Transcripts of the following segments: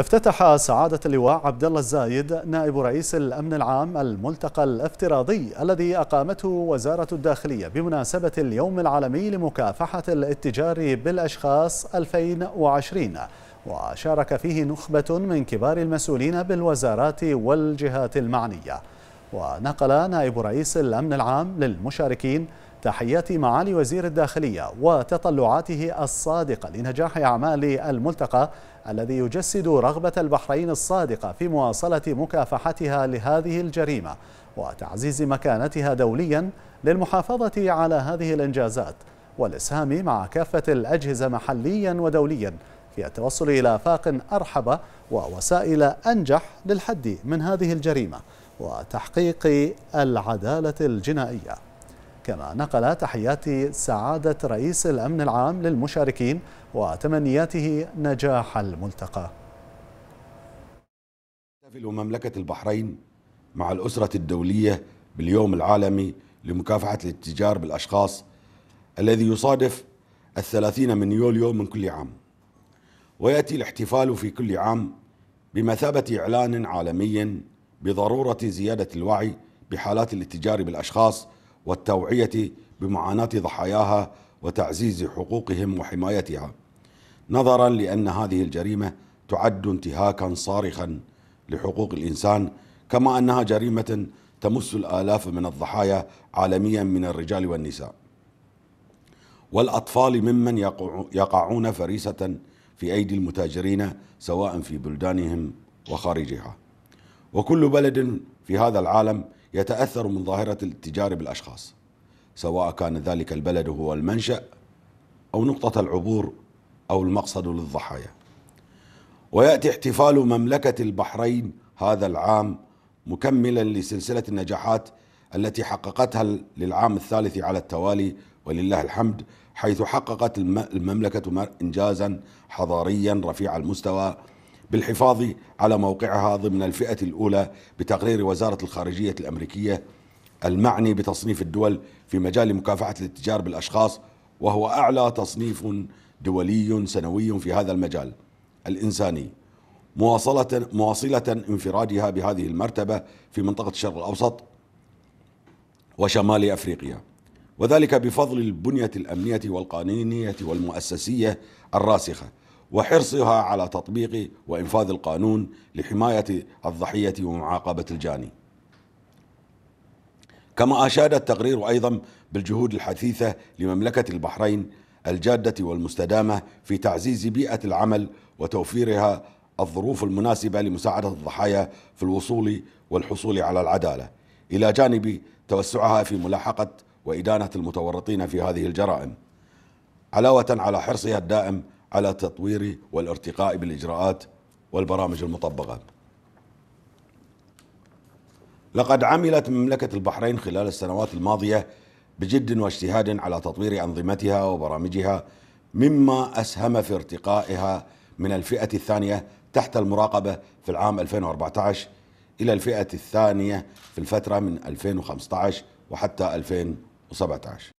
افتتح سعادة اللواء عبد الله الزايد نائب رئيس الأمن العام الملتقى الافتراضي الذي أقامته وزارة الداخلية بمناسبة اليوم العالمي لمكافحة الاتجار بالأشخاص 2020 وشارك فيه نخبة من كبار المسؤولين بالوزارات والجهات المعنية ونقل نائب رئيس الأمن العام للمشاركين تحيات معالي وزير الداخلية وتطلعاته الصادقة لنجاح أعمال الملتقى الذي يجسد رغبة البحرين الصادقة في مواصلة مكافحتها لهذه الجريمة وتعزيز مكانتها دوليا للمحافظة على هذه الإنجازات والإسهام مع كافة الأجهزة محليا ودوليا في التوصل إلى آفاق أرحب ووسائل أنجح للحد من هذه الجريمة وتحقيق العدالة الجنائية كما نقل تحيات سعادة رئيس الأمن العام للمشاركين وتمنياته نجاح الملتقى تحتفل مملكة البحرين مع الأسرة الدولية باليوم العالمي لمكافحة الاتجار بالأشخاص الذي يصادف الثلاثين من يوليو من كل عام ويأتي الاحتفال في كل عام بمثابة إعلان عالمي بضروره زياده الوعي بحالات الاتجار بالاشخاص والتوعيه بمعاناه ضحاياها وتعزيز حقوقهم وحمايتها نظرا لان هذه الجريمه تعد انتهاكا صارخا لحقوق الانسان كما انها جريمه تمس الالاف من الضحايا عالميا من الرجال والنساء والاطفال ممن يقعون فريسه في ايدي المتاجرين سواء في بلدانهم وخارجها وكل بلد في هذا العالم يتأثر من ظاهرة التجاره بالأشخاص سواء كان ذلك البلد هو المنشأ أو نقطة العبور أو المقصد للضحايا ويأتي احتفال مملكة البحرين هذا العام مكملا لسلسلة النجاحات التي حققتها للعام الثالث على التوالي ولله الحمد حيث حققت المملكة إنجازا حضاريا رفيع المستوى بالحفاظ على موقعها ضمن الفئة الأولى بتقرير وزارة الخارجية الأمريكية المعني بتصنيف الدول في مجال مكافحة الاتجار بالأشخاص وهو أعلى تصنيف دولي سنوي في هذا المجال الإنساني مواصلة, مواصلة انفرادها بهذه المرتبة في منطقة الشرق الأوسط وشمال أفريقيا وذلك بفضل البنية الأمنية والقانونية والمؤسسية الراسخة وحرصها على تطبيق وإنفاذ القانون لحماية الضحية ومعاقبة الجاني كما أشاد التقرير أيضا بالجهود الحثيثة لمملكة البحرين الجادة والمستدامة في تعزيز بيئة العمل وتوفيرها الظروف المناسبة لمساعدة الضحايا في الوصول والحصول على العدالة إلى جانب توسعها في ملاحقة وإدانة المتورطين في هذه الجرائم علاوة على حرصها الدائم على تطوير والارتقاء بالإجراءات والبرامج المطبقة لقد عملت مملكة البحرين خلال السنوات الماضية بجد واجتهاد على تطوير أنظمتها وبرامجها مما أسهم في ارتقائها من الفئة الثانية تحت المراقبة في العام 2014 إلى الفئة الثانية في الفترة من 2015 وحتى 2017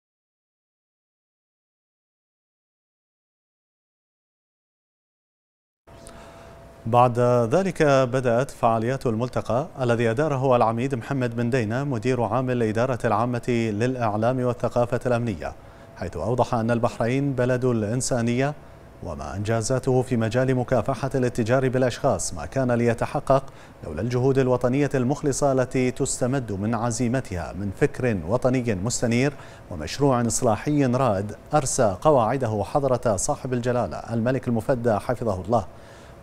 بعد ذلك بدأت فعاليات الملتقى الذي أداره العميد محمد بن دينا مدير عام الإدارة العامة للإعلام والثقافة الأمنية حيث أوضح أن البحرين بلد الإنسانية وما أنجازاته في مجال مكافحة الاتجار بالأشخاص ما كان ليتحقق لولا الجهود الوطنية المخلصة التي تستمد من عزيمتها من فكر وطني مستنير ومشروع إصلاحي رائد أرسى قواعده حضرة صاحب الجلالة الملك المفدى حفظه الله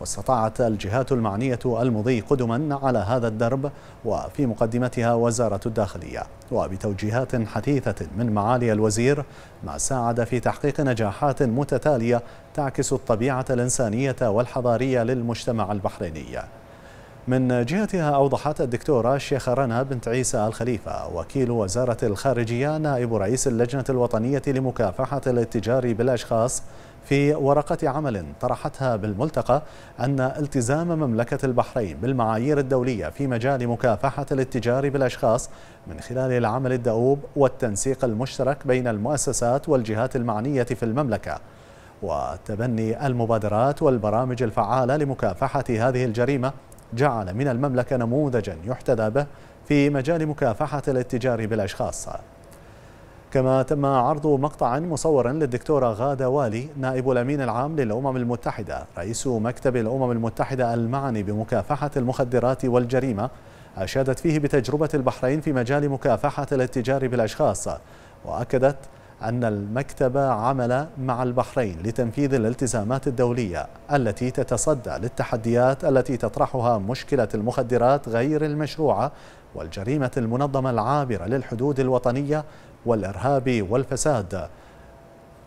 واستطاعت الجهات المعنية المضي قدما على هذا الدرب وفي مقدمتها وزارة الداخلية وبتوجيهات حثيثة من معالي الوزير ما ساعد في تحقيق نجاحات متتالية تعكس الطبيعة الإنسانية والحضارية للمجتمع البحريني من جهتها أوضحت الدكتورة الشيخة رنا بنت عيسى الخليفة وكيل وزارة الخارجية نائب رئيس اللجنة الوطنية لمكافحة الاتجار بالأشخاص في ورقة عمل طرحتها بالملتقى أن التزام مملكة البحرين بالمعايير الدولية في مجال مكافحة الاتجار بالأشخاص من خلال العمل الدؤوب والتنسيق المشترك بين المؤسسات والجهات المعنية في المملكة وتبني المبادرات والبرامج الفعالة لمكافحة هذه الجريمة جعل من المملكة نموذجا يحتذى به في مجال مكافحة الاتجار بالأشخاص كما تم عرض مقطع مصور للدكتورة غادة والي نائب الأمين العام للأمم المتحدة رئيس مكتب الأمم المتحدة المعني بمكافحة المخدرات والجريمة أشادت فيه بتجربة البحرين في مجال مكافحة الاتجار بالأشخاص وأكدت أن المكتب عمل مع البحرين لتنفيذ الالتزامات الدولية التي تتصدى للتحديات التي تطرحها مشكلة المخدرات غير المشروعة والجريمة المنظمة العابرة للحدود الوطنية والإرهاب والفساد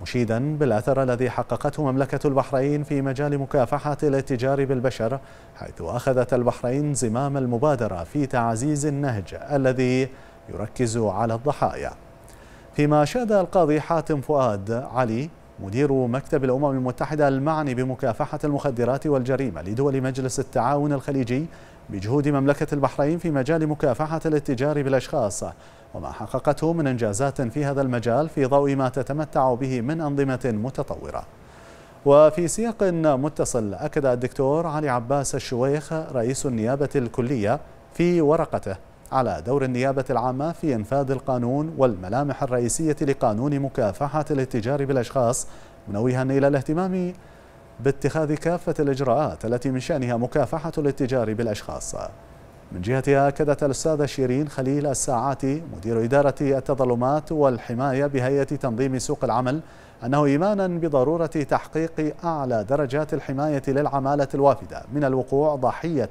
مشيدا بالأثر الذي حققته مملكة البحرين في مجال مكافحة الاتجار بالبشر حيث أخذت البحرين زمام المبادرة في تعزيز النهج الذي يركز على الضحايا فيما شهد القاضي حاتم فؤاد علي مدير مكتب الأمم المتحدة المعني بمكافحة المخدرات والجريمة لدول مجلس التعاون الخليجي بجهود مملكة البحرين في مجال مكافحة الاتجار بالأشخاص وما حققته من إنجازات في هذا المجال في ضوء ما تتمتع به من أنظمة متطورة وفي سياق متصل أكد الدكتور علي عباس الشويخ رئيس النيابة الكلية في ورقته على دور النيابة العامة في إنفاذ القانون والملامح الرئيسية لقانون مكافحة الاتجار بالأشخاص منوها إلى الاهتمام باتخاذ كافة الإجراءات التي من شأنها مكافحة الاتجار بالأشخاص من جهتها أكدت الأستاذة شيرين خليل الساعاتي مدير إدارة التظلمات والحماية بهيئة تنظيم سوق العمل أنه إيمانا بضرورة تحقيق أعلى درجات الحماية للعمالة الوافدة من الوقوع ضحية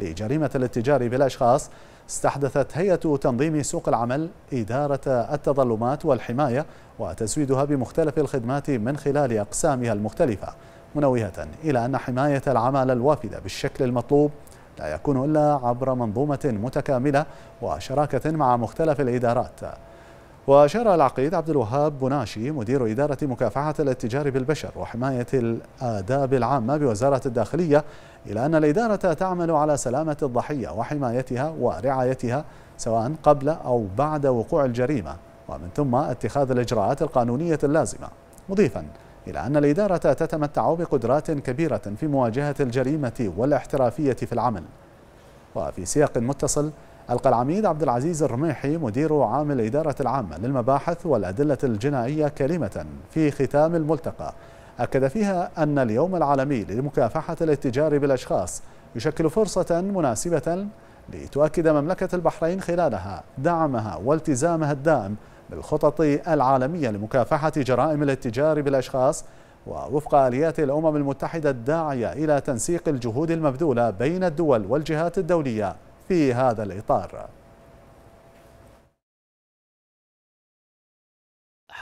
لجريمة الاتجار بالأشخاص استحدثت هيئة تنظيم سوق العمل إدارة التظلمات والحماية وتسويدها بمختلف الخدمات من خلال أقسامها المختلفة منوهة إلى أن حماية العمالة الوافدة بالشكل المطلوب لا يكون إلا عبر منظومة متكاملة وشراكة مع مختلف الإدارات وأشار العقيد عبد الوهاب بناشي مدير إدارة مكافحة الاتجار بالبشر وحماية الآداب العامة بوزارة الداخلية إلى أن الإدارة تعمل على سلامة الضحية وحمايتها ورعايتها سواء قبل أو بعد وقوع الجريمة ومن ثم اتخاذ الإجراءات القانونية اللازمة مضيفا إلى أن الإدارة تتمتع بقدرات كبيرة في مواجهة الجريمة والاحترافية في العمل وفي سياق متصل ألقى العميد عبد العزيز الرميحي مدير عام الإدارة العامة للمباحث والأدلة الجنائية كلمة في ختام الملتقى أكد فيها أن اليوم العالمي لمكافحة الاتجار بالأشخاص يشكل فرصة مناسبة لتؤكد مملكة البحرين خلالها دعمها والتزامها الدائم بالخطط العالمية لمكافحة جرائم الاتجار بالأشخاص ووفق آليات الأمم المتحدة الداعية إلى تنسيق الجهود المبذولة بين الدول والجهات الدولية في هذا الإطار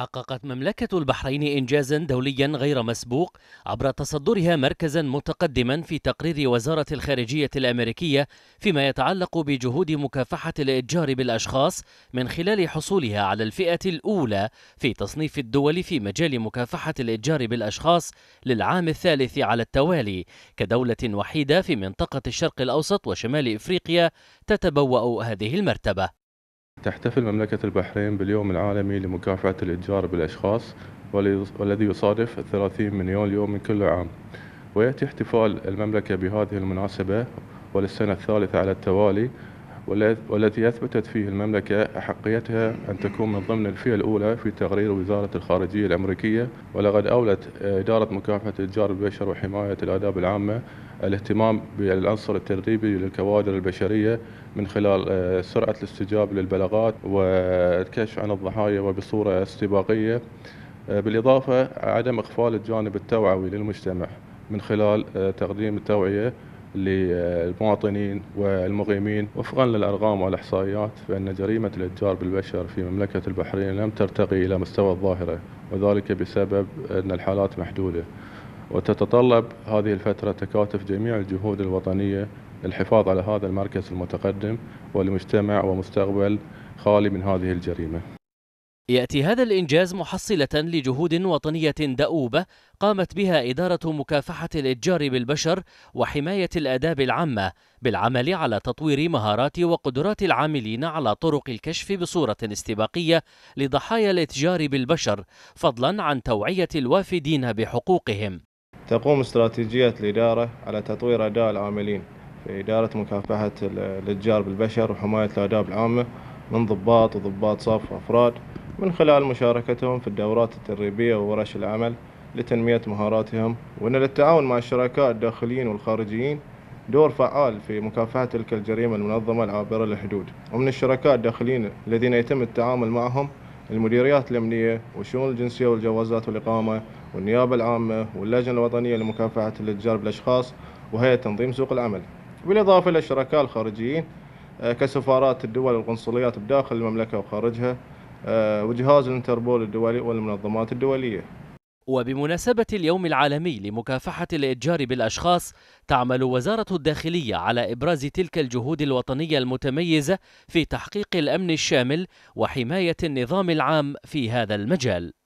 حققت مملكة البحرين إنجازا دوليا غير مسبوق عبر تصدرها مركزا متقدما في تقرير وزارة الخارجية الأمريكية فيما يتعلق بجهود مكافحة الإتجار بالأشخاص من خلال حصولها على الفئة الأولى في تصنيف الدول في مجال مكافحة الإتجار بالأشخاص للعام الثالث على التوالي كدولة وحيدة في منطقة الشرق الأوسط وشمال إفريقيا تتبوأ هذه المرتبة تحتفل مملكة البحرين باليوم العالمي لمكافحة الإتجار بالأشخاص والذي يصادف 30 من يوليو من كل عام ويأتي احتفال المملكة بهذه المناسبة وللسنة الثالثة على التوالي والتي أثبتت فيه المملكة أحقيتها أن تكون من ضمن الفئة الأولى في تقرير وزارة الخارجية الأمريكية ولقد أولت إدارة مكافحة التجار البشر وحماية الآداب العامة الاهتمام بالعنصر التدريبي للكوادر البشرية من خلال آه، سرعة الاستجابة للبلاغات والكشف عن الضحايا وبصورة استباقية آه، بالإضافة عدم إخفال الجانب التوعوي للمجتمع من خلال آه، تقديم التوعية للمواطنين والمقيمين وفقا للأرقام والإحصائيات فإن جريمة الإتجار بالبشر في مملكة البحرين لم ترتقي إلى مستوى الظاهرة وذلك بسبب أن الحالات محدودة وتتطلب هذه الفترة تكاتف جميع الجهود الوطنية للحفاظ على هذا المركز المتقدم ولمجتمع ومستقبل خالي من هذه الجريمة يأتي هذا الإنجاز محصلة لجهود وطنية دؤوبة قامت بها إدارة مكافحة الإتجار بالبشر وحماية الآداب العامة بالعمل على تطوير مهارات وقدرات العاملين على طرق الكشف بصورة استباقية لضحايا الإتجار بالبشر فضلا عن توعية الوافدين بحقوقهم تقوم استراتيجية الإدارة على تطوير أداء العاملين في إدارة مكافحة الإتجار بالبشر وحماية الآداب العامة من ضباط وضباط صف وأفراد من خلال مشاركتهم في الدورات التدريبية وورش العمل لتنمية مهاراتهم وأن للتعاون مع الشركاء الداخليين والخارجيين دور فعال في مكافحة تلك الجريمة المنظمة العابرة للحدود ومن الشركاء الداخليين الذين يتم التعامل معهم المديريات الأمنية وشؤون الجنسية والجوازات والإقامة والنيابة العامة واللجنة الوطنية لمكافحة الاتجار بالأشخاص وهيئة تنظيم سوق العمل بالإضافة إلى الشركاء الخارجيين آه، كسفارات الدول والقنصليات بداخل المملكة وخارجها آه، وجهاز الانتربول الدولي والمنظمات الدولية وبمناسبة اليوم العالمي لمكافحة الإتجار بالأشخاص تعمل وزارة الداخلية على إبراز تلك الجهود الوطنية المتميزة في تحقيق الأمن الشامل وحماية النظام العام في هذا المجال